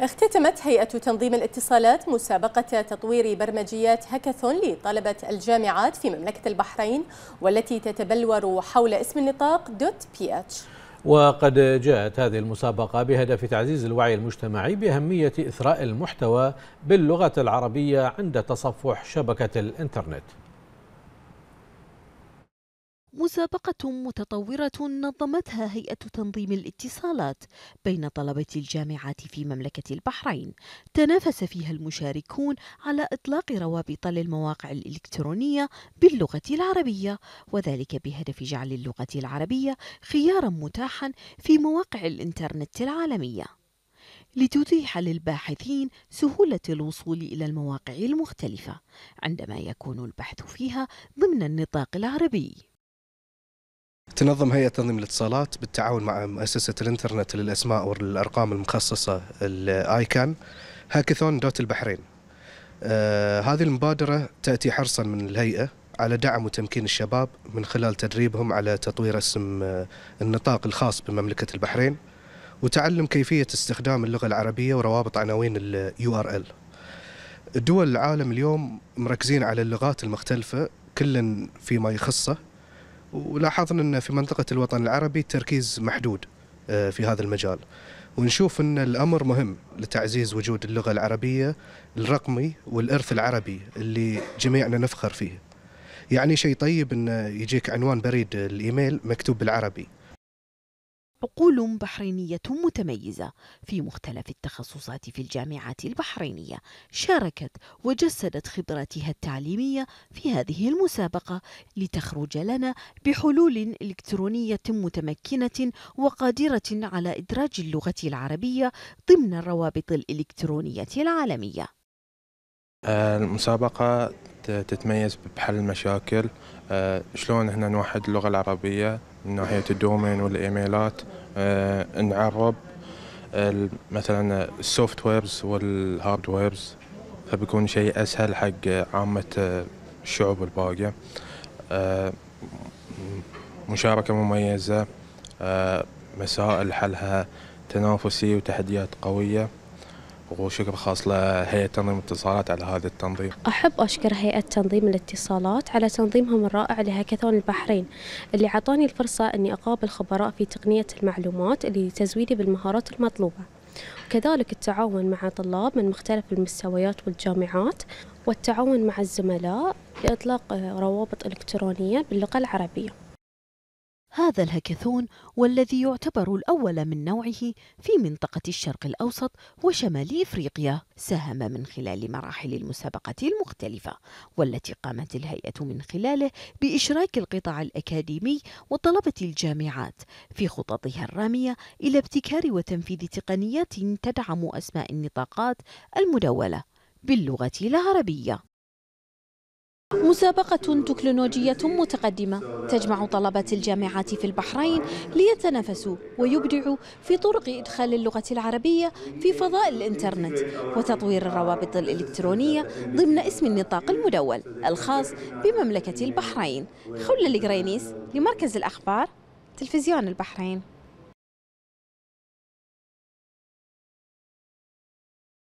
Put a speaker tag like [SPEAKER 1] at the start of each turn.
[SPEAKER 1] اختتمت هيئة تنظيم الاتصالات مسابقة تطوير
[SPEAKER 2] برمجيات هاكاثون لطلبة الجامعات في مملكة البحرين والتي تتبلور حول اسم النطاق دوت بي اتش وقد جاءت هذه المسابقة بهدف تعزيز الوعي المجتمعي بأهمية إثراء المحتوى باللغة العربية عند تصفح شبكة الإنترنت
[SPEAKER 3] مسابقة متطورة نظمتها هيئة تنظيم الاتصالات بين طلبة الجامعات في مملكة البحرين تنافس فيها المشاركون على إطلاق روابط للمواقع الإلكترونية باللغة العربية وذلك بهدف جعل اللغة العربية خيارا متاحا في مواقع الإنترنت العالمية لتتيح للباحثين سهولة الوصول إلى المواقع المختلفة عندما يكون البحث فيها ضمن النطاق العربي
[SPEAKER 2] تنظم هيئة تنظيم الاتصالات بالتعاون مع مؤسسة الانترنت للأسماء والأرقام المخصصة الآيكان هاكاثون دوت البحرين آه هذه المبادرة تأتي حرصا من الهيئة على دعم وتمكين الشباب من خلال تدريبهم على تطوير اسم آه، النطاق الخاص بمملكة البحرين وتعلم كيفية استخدام اللغة العربية وروابط عناوين ال URL دول العالم اليوم مركزين على اللغات المختلفة كلا فيما يخصه ولاحظنا أن في منطقة الوطن العربي التركيز محدود آه، في هذا المجال ونشوف أن الأمر مهم لتعزيز وجود اللغة العربية الرقمي والإرث العربي اللي جميعنا نفخر فيه يعني شيء طيب أن يجيك عنوان بريد الإيميل مكتوب بالعربي عقول بحرينية متميزة
[SPEAKER 3] في مختلف التخصصات في الجامعات البحرينية شاركت وجسدت خبراتها التعليمية في هذه المسابقة لتخرج لنا بحلول إلكترونية متمكنة وقادرة على إدراج اللغة العربية ضمن الروابط الإلكترونية العالمية.
[SPEAKER 1] المسابقة تتميز بحل المشاكل آه، شلون احنا نوحد اللغة العربية من ناحيه الدومين والايميلات آه، نعرب آه، مثلا السوفت ويرز والهارد ويرز فبيكون شيء اسهل حق عامه الشعوب الباقيه آه، مشاركه مميزه مسائل حلها تنافسي وتحديات قويه وشكر خاص لهيئة تنظيم الاتصالات على هذا التنظيم
[SPEAKER 3] أحب أشكر هيئة تنظيم الاتصالات على تنظيمهم الرائع لهاكاثون البحرين اللي عطاني الفرصة أني أقابل خبراء في تقنية المعلومات لتزويدي بالمهارات المطلوبة وكذلك التعاون مع طلاب من مختلف المستويات والجامعات والتعاون مع الزملاء لإطلاق روابط إلكترونية باللغة العربية هذا الهكاثون والذي يعتبر الأول من نوعه في منطقة الشرق الأوسط وشمال إفريقيا ساهم من خلال مراحل المسابقة المختلفة والتي قامت الهيئة من خلاله بإشراك القطاع الأكاديمي وطلبة الجامعات في خططها الرامية إلى ابتكار وتنفيذ تقنيات تدعم أسماء النطاقات المدولة باللغة العربية مسابقة تكنولوجية متقدمة تجمع طلبة الجامعات في البحرين ليتنافسوا ويبدعوا في طرق إدخال اللغة العربية في فضاء الإنترنت وتطوير الروابط الإلكترونية ضمن اسم النطاق المدون الخاص بمملكة البحرين خل القرينيس لمركز
[SPEAKER 1] الأخبار تلفزيون البحرين